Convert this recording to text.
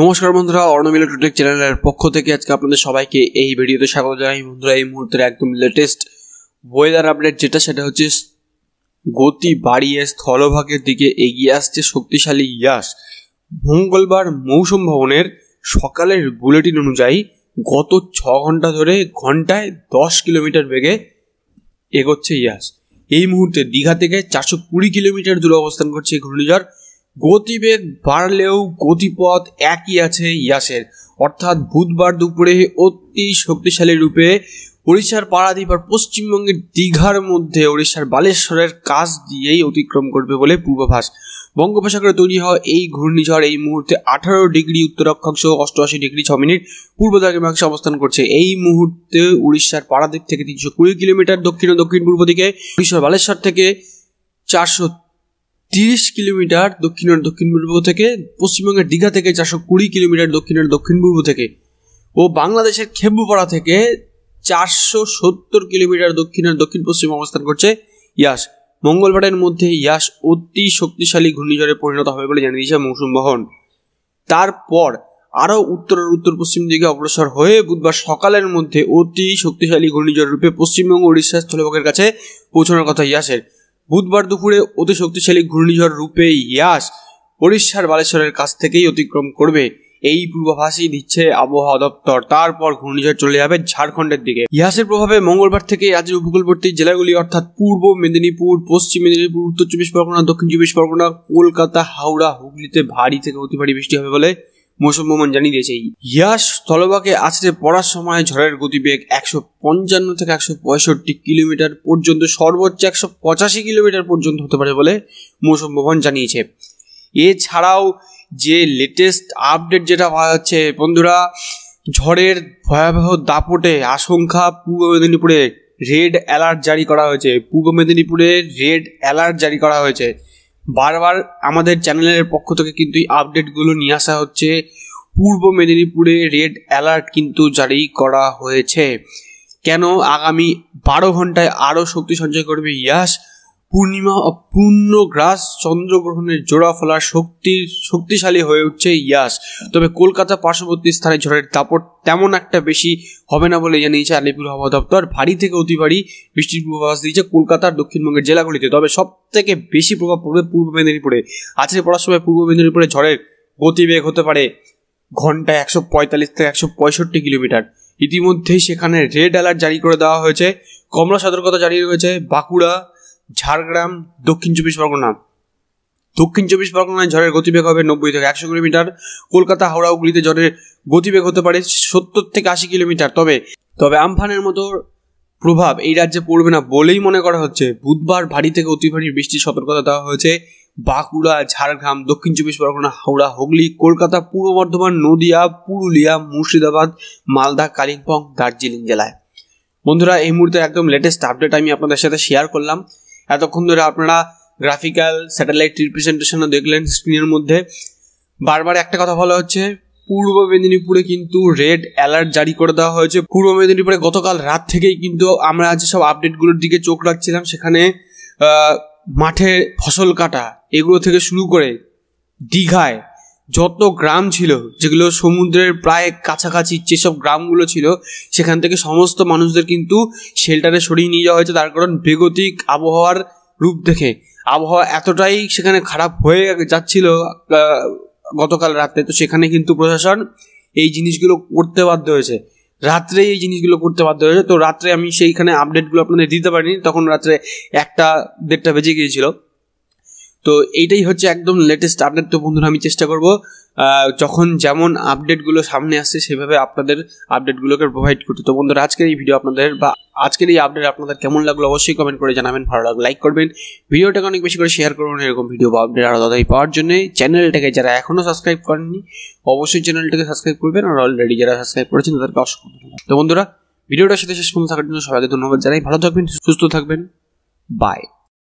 নমস্কার বন্ধুরা অর্ণব ইলেকট্রনিক চ্যানেলের পক্ষ থেকে আজকে আপনাদের সবাইকে এই ভিডিওতে স্বাগত জানাই বন্ধুরা এই মুহূর্তের একদম লেটেস্ট ওয়েদার আপডেট যেটা সেটা হচ্ছে গতি বাড়িয়ে স্থলভাগের দিকে এগিয়ে আসছে শক্তিশালী ইয়াস মঙ্গলবার মৌসুম ভবনের সকালের বুলেটিন অনুযায়ী গত ছ ঘন্টা ধরে ঘন্টায় দশ কিলোমিটার বেগে এগোচ্ছে ইয়াস এই মুহূর্তে দীঘা থেকে চারশো কুড়ি কিলোমিটার দূরে অবস্থান করছে ঘূর্ণিঝড় গতিবেগ বাড়লেও গতিপথ একই আছে ইয়াসের অর্থাৎ বুধবার দুপুরে অতি শক্তিশালী রূপে উড়িষ্যার পাড়াদ্বীপ আর পশ্চিমবঙ্গের দীঘার মধ্যে উড়িষ্যার বালেশ্বরের কাজ দিয়েই অতিক্রম করবে বলে পূর্বাভাস বঙ্গোপসাগরে তৈরি হওয়া এই ঘূর্ণিঝড় এই মুহূর্তে আঠারো ডিগ্রি উত্তর অক্ষাংশ অষ্টআশি ডিগ্রি ছ মিনিট পূর্ব দ্রাঘিমাংশে অবস্থান করছে এই মুহূর্তে উড়িষ্যার পাড়াদ্বীপ থেকে তিনশো কুড়ি কিলোমিটার দক্ষিণ ও দক্ষিণ পূর্ব দিকে উড়িষ্যার বালেশ্বর থেকে চারশো তিরিশ কিলোমিটার দক্ষিণের দক্ষিণ পূর্ব থেকে পশ্চিমবঙ্গের দীঘা থেকে চারশো কুড়ি কিলোমিটার দক্ষিণের দক্ষিণ পূর্ব থেকে ও বাংলাদেশের খেবুপাড়া থেকে চারশো সত্তর কিলোমিটার দক্ষিণের দক্ষিণ পশ্চিম অবস্থান করছে ইয়াস মঙ্গলবারের মধ্যে ইয়াস অতি শক্তিশালী ঘূর্ণিঝড়ে পরিণত হবে বলে জানিয়ে দিয়েছে মৌসুম বহন তারপর আরও উত্তরের উত্তর পশ্চিম দিকে অগ্রসর হয়ে বুধবার সকালের মধ্যে অতি শক্তিশালী ঘূর্ণিঝড় রূপে পশ্চিমবঙ্গ উড়িষ্যার স্থলভাগের কাছে পৌঁছানোর কথা ইয়াসের বুধবার দুপুরে অতি শক্তিশালী ঘূর্ণিঝড় রূপে ইয়াস ওড়িশার বালেশ্বরের কাছ থেকেই অতিক্রম করবে এই পূর্বাভাসই দিচ্ছে আবহাওয়া দপ্তর তারপর ঘূর্ণিঝড় চলে যাবে ঝাড়খণ্ডের দিকে ইহাসের প্রভাবে মঙ্গলবার থেকে রাজ্যের উপকূলবর্তী জেলাগুলি অর্থাৎ পূর্ব মেদিনীপুর পশ্চিম মেদিনীপুর উত্তর চব্বিশ পরগনা দক্ষিণ চব্বিশ পরগনা কলকাতা হাওড়া হুগলিতে ভারী থেকে অতি ভারী বৃষ্টি হবে বলে মৌসুম মোহন জানিয়ে দিয়েছে ইয়াস স্থলভাগে আছড়ে পড়ার সময় ঝড়ের গতিবেগ একশো পঞ্চান্ন থেকে একশো পঁয়ষট্টি কিলোমিটার পর্যন্ত সর্বোচ্চ একশো পঁচাশি কিলোমিটার পর্যন্ত হতে পারে বলে মৌসুম ভবন জানিয়েছে এছাড়াও যে লেটেস্ট আপডেট যেটা পাওয়া যাচ্ছে বন্ধুরা ঝড়ের ভয়াবহ দাপটে আশঙ্কা পূর্ব মেদিনীপুরে রেড অ্যালার্ট জারি করা হয়েছে পূর্ব মেদিনীপুরে রেড অ্যালার্ট জারি করা হয়েছে বারবার আমাদের চ্যানেলের পক্ষ থেকে কিন্তু এই আপডেটগুলো নিয়ে আসা হচ্ছে পূর্ব মেদিনীপুরে রেড অ্যালার্ট কিন্তু জারি করা হয়েছে কেন আগামী বারো ঘন্টায় আরও শক্তি সঞ্চয় করবে ইয়াস পূর্ণিমা অপূর্ণ গ্রাস চন্দ্রগ্রহণের জোড়া ফেলার শক্তি শক্তিশালী হয়ে উঠছে ইয়াস তবে কলকাতা পার্শ্ববর্তী স্থানে ঝড়ের দাপট তেমন একটা বেশি হবে না বলে জানিয়েছে আলিপুর হাওয়া দপ্তর ভারী থেকে অতি ভারী বৃষ্টির পূর্বাভাস দিয়েছে কলকাতার দক্ষিণবঙ্গের জেলাগুলিতে তবে সব থেকে বেশি প্রভাব পড়বে পূর্ব মেদিনীপুরে আজকে পড়ার সময় পূর্ব মেদিনীপুরে ঝড়ের গতিবেগ হতে পারে ঘন্টায় একশো পঁয়তাল্লিশ থেকে একশো পঁয়ষট্টি কিলোমিটার ইতিমধ্যেই সেখানে রেড অ্যালার্ট জারি করে দেওয়া হয়েছে কমলা সতর্কতা জারি রয়েছে বাঁকুড়া ঝাড়গ্রাম দক্ষিণ চব্বিশ পরগনা দক্ষিণ চব্বিশ পরগনায় ঝড়ের গতিবেগ হবে নব্বই থেকে একশো কিলোমিটার কলকাতা হাওড়া হুগলিতে ঝড়ের গতিবেগ হতে পারে সত্তর থেকে আশি কিলোমিটার তবে তবে আমফানের মতো প্রভাব এই রাজ্যে পড়বে না বলেই মনে করা হচ্ছে বুধবার ভারী থেকে অতি ভারী বৃষ্টির সতর্কতা দেওয়া হয়েছে বাঁকুড়া ঝাড়গ্রাম দক্ষিণ চব্বিশ পরগনা হাওড়া হুগলি কলকাতা পূর্ব বর্ধমান নদিয়া পুরুলিয়া মুর্শিদাবাদ মালদা কালিম্পং দার্জিলিং জেলায় বন্ধুরা এই মুহূর্তে একদম লেটেস্ট আপডেট আমি আপনাদের সাথে শেয়ার করলাম এতক্ষণ ধরে আপনারা গ্রাফিক্যাল স্যাটেলাইট রিপ্রেজেন্টেশনও দেখলেন স্ক্রিনের মধ্যে বারবার একটা কথা বলা হচ্ছে পূর্ব মেদিনীপুরে কিন্তু রেড অ্যালার্ট জারি করে দেওয়া হয়েছে পূর্ব মেদিনীপুরে গতকাল রাত থেকেই কিন্তু আমরা যে সব আপডেটগুলোর দিকে চোখ রাখছিলাম সেখানে মাঠে ফসল কাটা এগুলো থেকে শুরু করে দীঘায় যত গ্রাম ছিল যেগুলো সমুদ্রের প্রায় কাছাকাছি যেসব গ্রামগুলো ছিল সেখান থেকে সমস্ত মানুষদের কিন্তু শেল্টারে সরিয়ে নিয়ে যাওয়া হয়েছে তার কারণ বেগতিক আবহাওয়ার রূপ দেখে আবহাওয়া এতটাই সেখানে খারাপ হয়ে যাচ্ছিল গতকাল রাতে তো সেখানে কিন্তু প্রশাসন এই জিনিসগুলো করতে বাধ্য হয়েছে রাত্রে এই জিনিসগুলো করতে বাধ্য হয়েছে তো রাত্রে আমি সেইখানে আপডেটগুলো আপনাদের দিতে পারিনি তখন রাত্রে একটা দেড়টা বেজে গিয়েছিল তো এইটাই হচ্ছে একদম লেটেস্ট আপডেট তো বন্ধুরা আমি চেষ্টা করব যখন যেমন আপডেটগুলো সামনে আসছে সেভাবে আপনাদের আপডেটগুলোকে প্রোভাইড করতে তো বন্ধুরা আজকের এই ভিডিও আপনাদের বা আজকের এই আপডেট আপনাদের কেমন লাগলো অবশ্যই কমেন্ট করে জানাবেন ভালো লাগলো লাইক করবেন ভিডিওটাকে অনেক বেশি করে শেয়ার করুন এরকম ভিডিও বা আপডেট আরও দাদাই পাওয়ার জন্য চ্যানেলটাকে যারা এখনও সাবস্ক্রাইব করেননি অবশ্যই চ্যানেলটাকে সাবস্ক্রাইব করবেন আর অলরেডি যারা সাবস্ক্রাইব করেছেন তাদেরকে অসংখ্য ধন্যবাদ তো বন্ধুরা ভিডিওটার সাথে শেষ পর্যন্ত থাকার জন্য সবাইকে ধন্যবাদ জানাই ভালো থাকবেন সুস্থ থাকবেন বাই